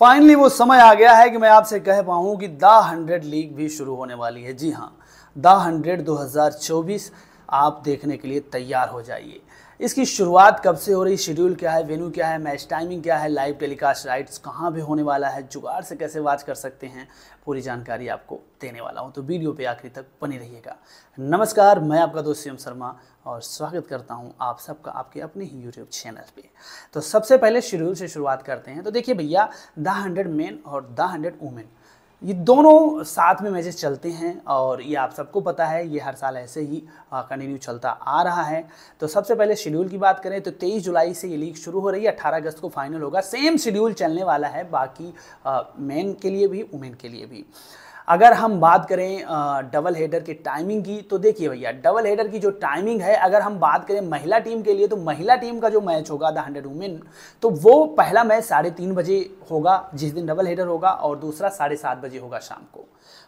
finally वो समय आ गया है कि मैं आपसे कह पाऊँ कि द हंड्रेड लीग भी शुरू होने वाली है जी हाँ द हंड्रेड दो आप देखने के लिए तैयार हो जाइए इसकी शुरुआत कब से हो रही शेड्यूल क्या है वेन्यू क्या है मैच टाइमिंग क्या है लाइव टेलीकास्ट राइट्स कहाँ पे होने वाला है जुगाड़ से कैसे वाच कर सकते हैं पूरी जानकारी आपको देने वाला हूँ तो वीडियो पे आखिरी तक बनी रहिएगा नमस्कार मैं आपका दोस्त सीएम शर्मा और स्वागत करता हूँ आप सबका आपके अपने ही यूट्यूब चैनल पर तो सबसे पहले शेड्यूल से शुरुआत करते हैं तो देखिए भैया द हंड्रेड मैन और द हंड्रेड वुमेन ये दोनों साथ में मैचेस चलते हैं और ये आप सबको पता है ये हर साल ऐसे ही कंटिन्यू चलता आ रहा है तो सबसे पहले शेड्यूल की बात करें तो 23 जुलाई से ये लीग शुरू हो रही है 18 अगस्त को फाइनल होगा सेम शेड्यूल चलने वाला है बाकी मेन के लिए भी वुमेन के लिए भी अगर हम बात करें डबल हेडर की टाइमिंग की तो देखिए भैया डबल हेडर की जो टाइमिंग है अगर हम बात करें महिला टीम के लिए तो महिला टीम का जो मैच होगा द हंड्रेड वुमेन तो वो पहला मैच साढ़े तीन बजे होगा जिस दिन डबल हेडर होगा और दूसरा साढ़े सात बजे होगा शाम को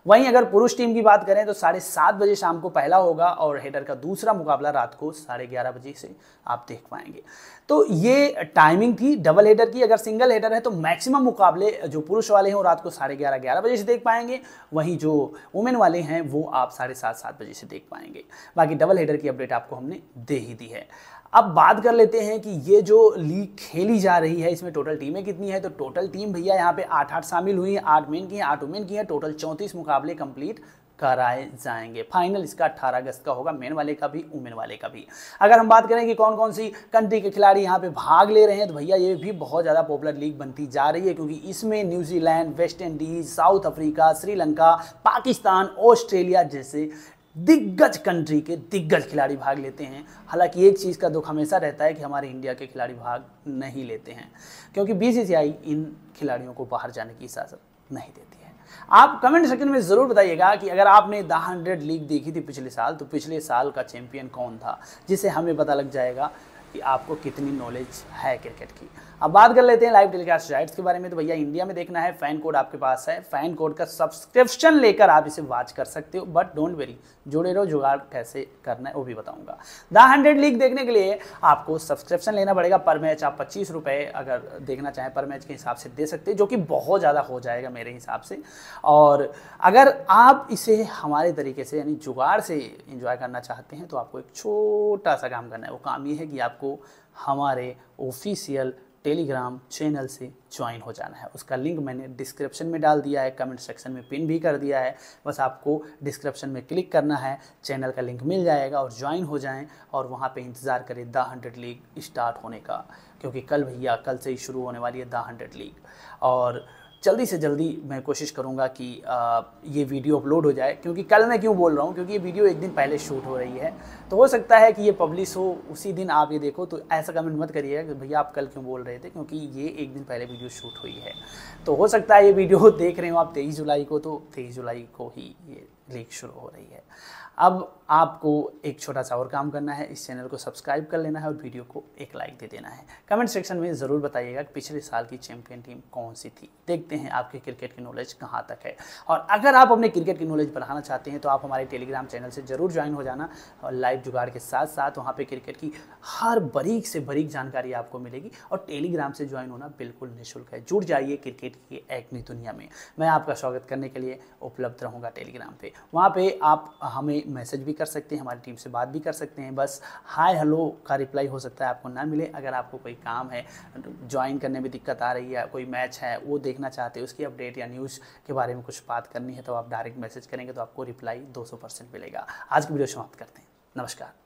वहीं अगर पुरुष टीम की बात करें तो साढ़े सात बजे शाम को पहला होगा और हेडर का दूसरा मुकाबला रात को साढ़े ग्यारह बजे से आप देख पाएंगे तो ये टाइमिंग थी डबल हेडर की अगर सिंगल हेडर है तो मैक्सिमम मुकाबले जो पुरुष वाले हैं वो रात को साढ़े ग्यारह ग्यारह बजे से देख पाएंगे वहीं जो वुमेन वाले हैं वो आप साढ़े सात सात बजे से देख पाएंगे बाकी डबल हेडर की अपडेट आपको हमने दे ही दी है अब बात कर लेते हैं कि ये जो लीग खेली जा रही है इसमें टोटल टीमें कितनी है तो टोटल टीम भैया यहाँ पे आठ आठ शामिल हुई हैं आठ मेन की हैं आठ वुमेन की हैं टोटल चौंतीस मुकाबले कंप्लीट कराए जाएंगे फाइनल इसका 18 अगस्त का होगा मेन वाले का भी उमेन वाले का भी अगर हम बात करें कि कौन कौन सी कंट्री के खिलाड़ी यहाँ पे भाग ले रहे हैं तो भैया ये भी बहुत ज़्यादा पॉपुलर लीग बनती जा रही है क्योंकि इसमें New Zealand West Indies South Africa Sri Lanka Pakistan Australia जैसे दिग्गज कंट्री के दिग्गज खिलाड़ी भाग लेते हैं हालांकि एक चीज़ का दुख हमेशा रहता है कि हमारे इंडिया के खिलाड़ी भाग नहीं लेते हैं क्योंकि बीसीसीआई इन खिलाड़ियों को बाहर जाने की इजाज़त नहीं देती है आप कमेंट सेक्शन में ज़रूर बताइएगा कि अगर आपने द हंड्रेड लीग देखी थी पिछले साल तो पिछले साल का चैंपियन कौन था जिसे हमें पता लग जाएगा कि आपको कितनी नॉलेज है क्रिकेट की अब बात कर लेते हैं लाइव टेलीकास्ट राइट्स के बारे में तो भैया इंडिया में देखना है फैन कोड आपके पास है फैन कोड का सब्सक्रिप्शन लेकर आप इसे वॉच कर सकते हो बट डोंट वेरी जुड़े रहो जुगाड़ कैसे करना है वो भी बताऊंगा द हंड्रेड लीग देखने के लिए आपको सब्सक्रिप्शन लेना पड़ेगा पर मैच आप पच्चीस रुपए अगर देखना चाहें पर मैच के हिसाब से दे सकते हैं जो कि बहुत ज़्यादा हो जाएगा मेरे हिसाब से और अगर आप इसे हमारे तरीके से यानी जुगाड़ से इंजॉय करना चाहते हैं तो आपको एक छोटा सा काम करना है वो काम ये है कि आपको हमारे ऑफिशियल टेलीग्राम चैनल से ज्वाइन हो जाना है उसका लिंक मैंने डिस्क्रिप्शन में डाल दिया है कमेंट सेक्शन में पिन भी कर दिया है बस आपको डिस्क्रिप्शन में क्लिक करना है चैनल का लिंक मिल जाएगा और ज्वाइन हो जाएं और वहाँ पे इंतज़ार करें द हंड्रेड लीग स्टार्ट होने का क्योंकि कल भैया कल से ही शुरू होने वाली है द हंड्रेड लीग और जल्दी से जल्दी मैं कोशिश करूँगा कि ये वीडियो अपलोड हो जाए क्योंकि कल मैं क्यों बोल रहा हूँ क्योंकि ये वीडियो एक दिन पहले शूट हो रही है तो हो सकता है कि ये पब्लिश हो उसी दिन आप ये देखो तो ऐसा कमेंट मत करिएगा कि भैया आप कल क्यों बोल रहे थे क्योंकि ये एक दिन पहले वीडियो शूट हुई है तो हो सकता है ये वीडियो देख रहे हो आप तेईस जुलाई को तो तेईस जुलाई को ही ये लीक शुरू हो रही है अब आपको एक छोटा सा और काम करना है इस चैनल को सब्सक्राइब कर लेना है और वीडियो को एक लाइक दे देना है कमेंट सेक्शन में ज़रूर बताइएगा कि पिछले साल की चैंपियन टीम कौन सी थी देखते हैं आपके क्रिकेट की नॉलेज कहाँ तक है और अगर आप अपने क्रिकेट की नॉलेज बढ़ाना चाहते हैं तो आप हमारे टेलीग्राम चैनल से ज़रूर ज्वाइन हो जाना और लाइव जुगाड़ के साथ साथ वहाँ पर क्रिकेट की हर बरीक से बरीक जानकारी आपको मिलेगी और टेलीग्राम से ज्वाइन होना बिल्कुल निःशुल्क है जुड़ जाइए क्रिकेट की एक्नी दुनिया में मैं आपका स्वागत करने के लिए उपलब्ध रहूँगा टेलीग्राम पर वहाँ पर आप हमें मैसेज भी कर सकते हैं हमारी टीम से बात भी कर सकते हैं बस हाय हेलो का रिप्लाई हो सकता है आपको ना मिले अगर आपको कोई काम है ज्वाइन करने में दिक्कत आ रही है कोई मैच है वो देखना चाहते हैं उसकी अपडेट या न्यूज़ के बारे में कुछ बात करनी है तो आप डायरेक्ट मैसेज करेंगे तो आपको रिप्लाई दो परसेंट मिलेगा आज की वीडियो समाप्त करते हैं नमस्कार